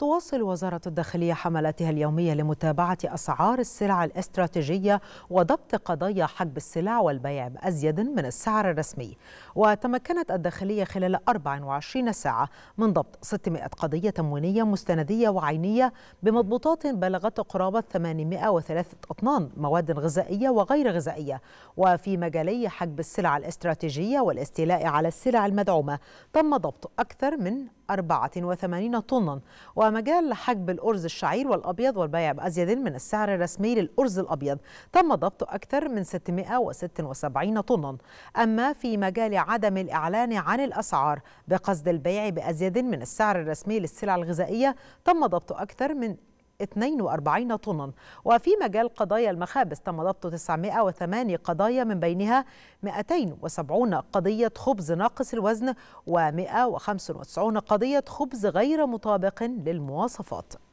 تواصل وزارة الداخلية حملاتها اليومية لمتابعة أسعار السلع الاستراتيجية وضبط قضايا حجب السلع والبيع بأزيد من السعر الرسمي وتمكنت الداخلية خلال 24 ساعة من ضبط 600 قضية تموينية مستندية وعينية بمضبوطات بلغت قرابة 803 أطنان مواد غذائية وغير غذائية وفي مجالي حجب السلع الاستراتيجية والاستيلاء على السلع المدعومة تم ضبط أكثر من 84 طنا ومجال حجب الأرز الشعير والأبيض والبيع بأزيد من السعر الرسمي للأرز الأبيض تم ضبط أكثر من 676 طنا أما في مجال عدم الإعلان عن الأسعار بقصد البيع بأزيد من السعر الرسمي للسلع الغذائية تم ضبط أكثر من 42 طنا وفي مجال قضايا المخابز تم ضبط 908 قضايا من بينها 270 قضية خبز ناقص الوزن و195 قضية خبز غير مطابق للمواصفات